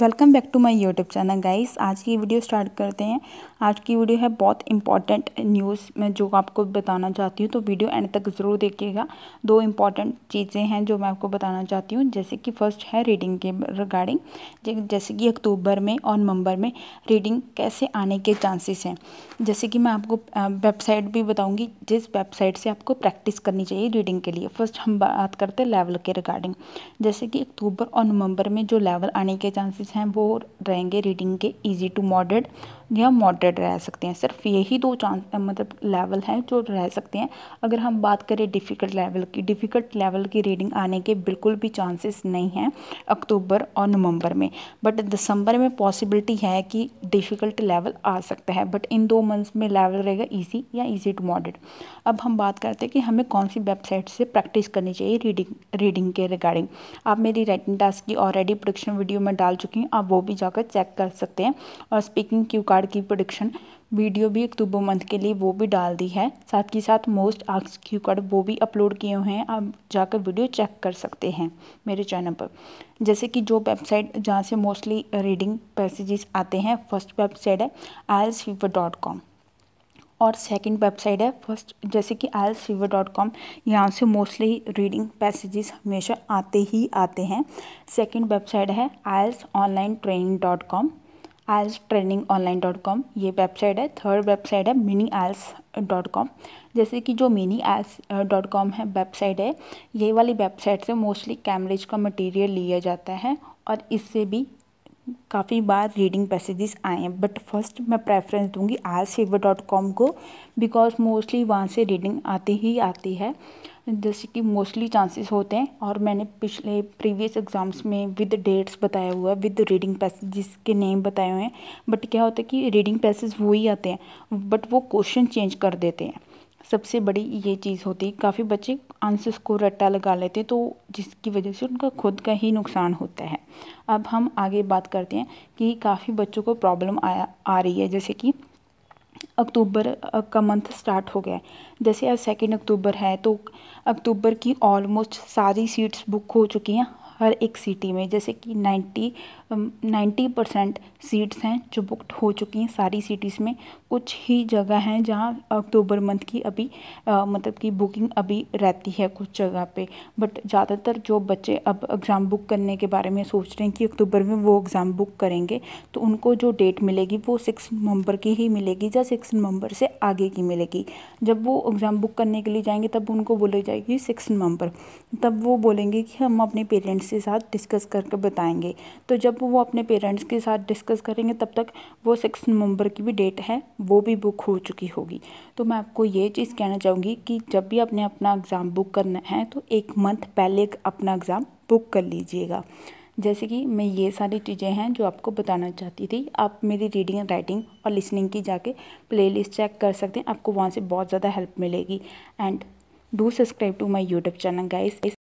welcome back to my YouTube channel guys आज की video start करते हैं आज की वीडियो है बहुत इंपॉर्टेंट न्यूज़ मैं जो आपको बताना चाहती हूँ तो वीडियो एंड तक ज़रूर देखिएगा दो इंपॉर्टेंट चीज़ें हैं जो मैं आपको बताना चाहती हूँ जैसे कि फर्स्ट है रीडिंग के रिगार्डिंग जैसे कि अक्टूबर में और नवंबर में रीडिंग कैसे आने के चांसेस हैं जैसे कि मैं आपको वेबसाइट भी बताऊँगी जिस वेबसाइट से आपको प्रैक्टिस करनी चाहिए रीडिंग के लिए फर्स्ट हम बात करते हैं लेवल के रिगार्डिंग जैसे कि अक्टूबर और नवम्बर में जो लेवल आने के चांसेस क्लासेस हैं वो रहेंगे रीडिंग के इजी टू मॉडरेट या मॉडरेट रह सकते हैं सिर्फ यही दो चांस मतलब लेवल हैं जो रह सकते हैं अगर हम बात करें डिफ़िकल्ट लेवल की डिफ़िकल्ट लेवल की रीडिंग आने के बिल्कुल भी चांसेस नहीं हैं अक्टूबर और नवंबर में बट दिसंबर में पॉसिबिलिटी है कि डिफ़िकल्ट लेवल आ सकता है बट इन दो मंथ्स में लेवल रहेगा ईजी या ईजी टू मॉडरेट अब हम बात करते हैं कि हमें कौन सी वेबसाइट से प्रैक्टिस करनी चाहिए रीडिंग रीडिंग के रिगार्डिंग आप मेरी राइटिंग टास्क की ऑलरेडी प्रोडक्शन वीडियो में डाल चुके चुकी हूँ आप वो भी जाकर चेक कर सकते हैं और स्पीकिंग क्यू कार्ड की प्रोडिक्शन वीडियो भी अक्टूबर मंथ के लिए वो भी डाल दी है साथ ही साथ मोस्ट आक्स क्यू कार्ड वो भी अपलोड किए हुए हैं आप जाकर वीडियो चेक कर सकते हैं मेरे चैनल पर जैसे कि जो वेबसाइट जहाँ से मोस्टली रीडिंग पैसेजेस आते हैं फर्स्ट वेबसाइट है एल्स डॉट कॉम और सेकंड वेबसाइट है फर्स्ट जैसे कि आयल सीवर डॉट कॉम यहाँ से मोस्टली रीडिंग पैसेजेस हमेशा आते ही आते हैं सेकंड वेबसाइट है IELTS online training dot com IELTS training online dot com ये वेबसाइट है थर्ड वेबसाइट है मिनी आयल्स डॉट कॉम जैसे कि जो मिनी आइल्स डॉट कॉम है वेबसाइट है ये वाली वेबसाइट से मोस्टली कैमरेज का मटेरियल लिया जाता है और इससे भी काफ़ी बार रीडिंग पैसेजेस आए हैं बट फर्स्ट मैं प्रेफरेंस दूंगी आर सेवर डॉट कॉम को बिकॉज मोस्टली वहाँ से रीडिंग आती ही आती है जैसे कि मोस्टली चांसेस होते हैं और मैंने पिछले प्रीवियस एग्ज़ाम्स में विद डेट्स बताया हुआ है विद रीडिंग पैसेजेस के नेम बताए हुए हैं बट क्या होता है कि रीडिंग पैसेज वही ही आते हैं बट वो क्वेश्चन चेंज कर देते हैं सबसे बड़ी ये चीज़ होती है काफ़ी बच्चे आंसर्स को रट्टा लगा लेते हैं तो जिसकी वजह से उनका खुद का ही नुकसान होता है अब हम आगे बात करते हैं कि काफ़ी बच्चों को प्रॉब्लम आया आ रही है जैसे कि अक्टूबर का मंथ स्टार्ट हो गया है जैसे आज सेकेंड अक्टूबर है तो अक्टूबर की ऑलमोस्ट सारी सीट्स बुक हो चुकी हैं हर एक सिटी में जैसे कि नाइन्टी नाइन्टी परसेंट सीट्स हैं जो बुकड हो चुकी हैं सारी सिटीज़ में कुछ ही जगह हैं जहाँ अक्टूबर मंथ की अभी आ, मतलब कि बुकिंग अभी रहती है कुछ जगह पे बट ज़्यादातर जो बच्चे अब एग्ज़ाम बुक करने के बारे में सोच रहे हैं कि अक्टूबर में वो एग्ज़ाम बुक करेंगे तो उनको जो डेट मिलेगी वो सिक्स नवंबर की ही मिलेगी या सिक्स नवंबर से आगे की मिलेगी जब वो एग्ज़ाम बुक करने के लिए जाएंगे तब उनको बोली जाएगी सिक्स नवंबर तब वो बोलेंगे कि हम अपने पेरेंट्स के साथ डिस्कस करके बताएंगे तो जब वो अपने पेरेंट्स के साथ डिस्कस करेंगे तब तक वो सिक्स नवंबर की भी डेट है वो भी बुक हो चुकी होगी तो मैं आपको ये चीज़ कहना चाहूँगी कि जब भी आपने अपना एग्ज़ाम बुक करना है तो एक मंथ पहले अपना एग्ज़ाम बुक कर लीजिएगा जैसे कि मैं ये सारी चीज़ें हैं जो आपको बताना चाहती थी आप मेरी रीडिंग राइटिंग और लिसनिंग की जाके प्लेलिस्ट चेक कर सकते हैं आपको वहाँ से बहुत ज़्यादा हेल्प मिलेगी and do subscribe to my YouTube channel guys